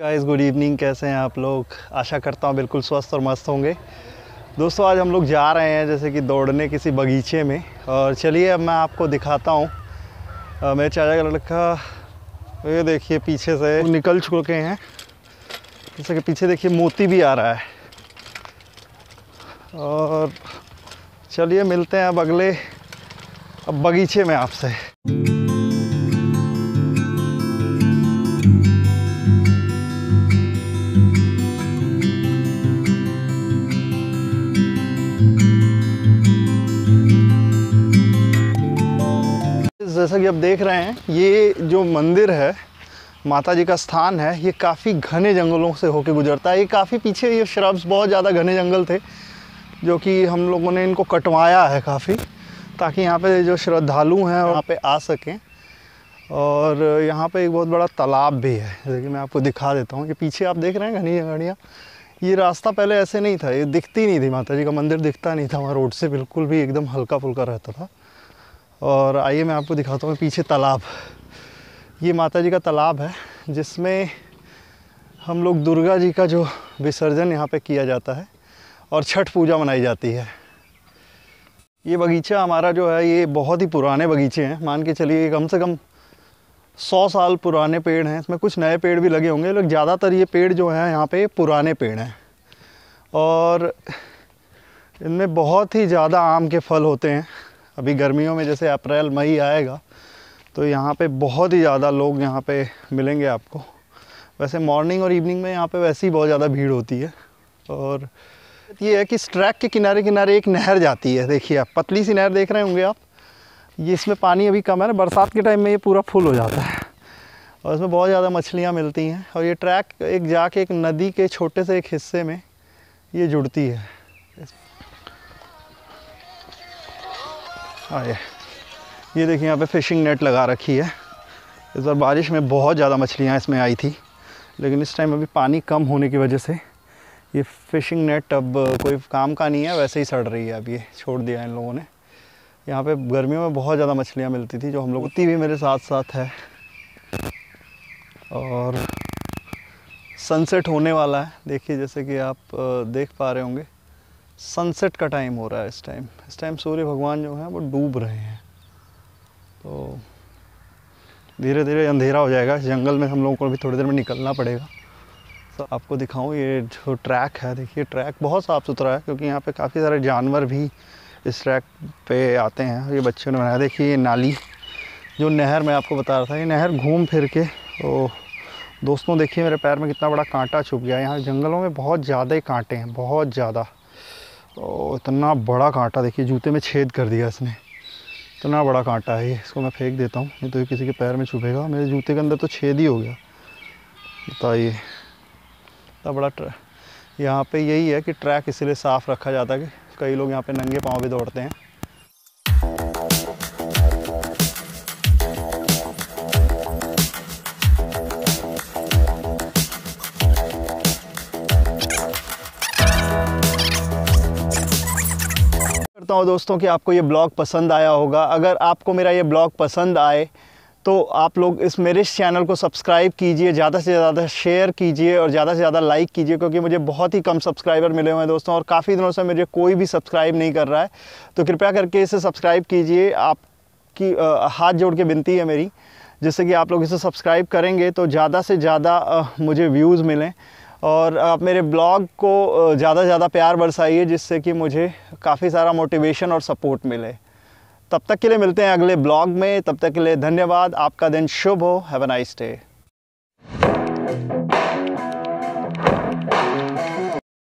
guys good evening कैसे हैं आप लोग आशा करता हूँ बिल्कुल स्वस्थ और मस्त होंगे दोस्तों आज हम लोग जा रहे हैं जैसे कि दौड़ने किसी बगीचे में और चलिए अब मैं आपको दिखाता हूँ मेरे चाचा का लड़का ये देखिए पीछे से निकल चुके हैं जैसे कि पीछे देखिए मोती भी आ रहा है और चलिए मिलते हैं अब अगले अब बगीचे में आपसे जैसा कि आप देख रहे हैं ये जो मंदिर है माता जी का स्थान है ये काफ़ी घने जंगलों से होके गुजरता है ये काफ़ी पीछे ये श्रब्स बहुत ज़्यादा घने जंगल थे जो कि हम लोगों ने इनको कटवाया है काफ़ी ताकि यहाँ पे जो श्रद्धालु हैं वहाँ पे आ सकें और यहाँ पे एक बहुत बड़ा तालाब भी है जैसे कि मैं आपको दिखा देता हूँ ये पीछे आप देख रहे हैं घनी घड़ियाँ ये रास्ता पहले ऐसे नहीं था ये दिखती नहीं थी माता जी का मंदिर दिखता नहीं था वहाँ रोड से बिल्कुल भी एकदम हल्का फुल्का रहता था और आइए मैं आपको दिखाता हूँ पीछे तालाब ये माता जी का तालाब है जिसमें हम लोग दुर्गा जी का जो विसर्जन यहाँ पे किया जाता है और छठ पूजा मनाई जाती है ये बगीचा हमारा जो है ये बहुत ही पुराने बगीचे हैं मान के चलिए कम से कम सौ साल पुराने पेड़ हैं इसमें कुछ नए पेड़ भी लगे होंगे लेकिन ज़्यादातर ये पेड़ जो हैं यहाँ पे पुराने पेड़ हैं और इनमें बहुत ही ज़्यादा आम के फल होते हैं अभी गर्मियों में जैसे अप्रैल मई आएगा तो यहाँ पे बहुत ही ज़्यादा लोग यहाँ पे मिलेंगे आपको वैसे मॉर्निंग और इवनिंग में यहाँ पे वैसे ही बहुत ज़्यादा भीड़ होती है और ये है कि इस ट्रैक के किनारे किनारे एक नहर जाती है देखिए आप पतली सी नहर देख रहे होंगे आप ये इसमें पानी अभी कम है ना बरसात के टाइम में ये पूरा फुल हो जाता है और इसमें बहुत ज़्यादा मछलियाँ मिलती हैं और ये ट्रैक एक जाके एक नदी के छोटे से एक हिस्से में ये जुड़ती है आए हाँ, ये देखिए यहाँ पे फ़िशिंग नेट लगा रखी है इस बार बारिश में बहुत ज़्यादा मछलियाँ इसमें आई थी लेकिन इस टाइम अभी पानी कम होने की वजह से ये फ़िशिंग नेट अब कोई काम का नहीं है वैसे ही सड़ रही है अब ये छोड़ दिया इन लोगों ने यहाँ पे गर्मियों में बहुत ज़्यादा मछलियाँ मिलती थी जो हम लोग उतनी भी मेरे साथ साथ है और सनसेट होने वाला है देखिए जैसे कि आप देख पा रहे होंगे सनसेट का टाइम हो रहा है इस टाइम इस टाइम सूर्य भगवान जो हैं वो डूब रहे हैं तो धीरे धीरे अंधेरा हो जाएगा इस जंगल में हम लोगों को भी थोड़ी देर में निकलना पड़ेगा तो आपको दिखाऊं ये जो ट्रैक है देखिए ट्रैक बहुत साफ़ सुथरा है क्योंकि यहाँ पे काफ़ी सारे जानवर भी इस ट्रैक पे आते हैं ये बच्चों ने बनाया देखिए ये नाली जो नहर मैं आपको बता रहा था ये नहर घूम फिर के तो दोस्तों देखिए मेरे पैर में कितना बड़ा कांटा छुप गया यहाँ जंगलों में बहुत ज़्यादा कांटे हैं बहुत ज़्यादा तो इतना बड़ा कांटा देखिए जूते में छेद कर दिया इसने इतना बड़ा कांटा है ये इसको मैं फेंक देता हूँ नहीं तो ये किसी के पैर में छुपेगा मेरे जूते के अंदर तो छेद ही हो गया बताइए इतना बड़ा ट्रैक यहाँ पे यही है कि ट्रैक इसलिए साफ़ रखा जाता है कि कई लोग यहाँ पे नंगे पाँव भी दौड़ते हैं करता हूँ दोस्तों कि आपको ये ब्लॉग पसंद आया होगा अगर आपको मेरा ये ब्लॉग पसंद आए तो आप लोग इस मेरे इस चैनल को सब्सक्राइब कीजिए ज़्यादा से ज़्यादा शेयर कीजिए और ज़्यादा से ज़्यादा लाइक कीजिए क्योंकि मुझे बहुत ही कम सब्सक्राइबर मिले हुए हैं दोस्तों और काफ़ी दिनों से मुझे कोई भी सब्सक्राइब नहीं कर रहा है तो कृपया करके इसे सब्सक्राइब कीजिए आपकी हाथ जोड़ के विनती है मेरी जिससे कि आप लोग इसे सब्सक्राइब करेंगे तो ज़्यादा से ज़्यादा मुझे व्यूज़ मिलें और आप मेरे ब्लॉग को ज़्यादा से ज़्यादा प्यार बरसाइए जिससे कि मुझे काफ़ी सारा मोटिवेशन और सपोर्ट मिले तब तक के लिए मिलते हैं अगले ब्लॉग में तब तक के लिए धन्यवाद आपका दिन शुभ हो हैव अ नाइस डे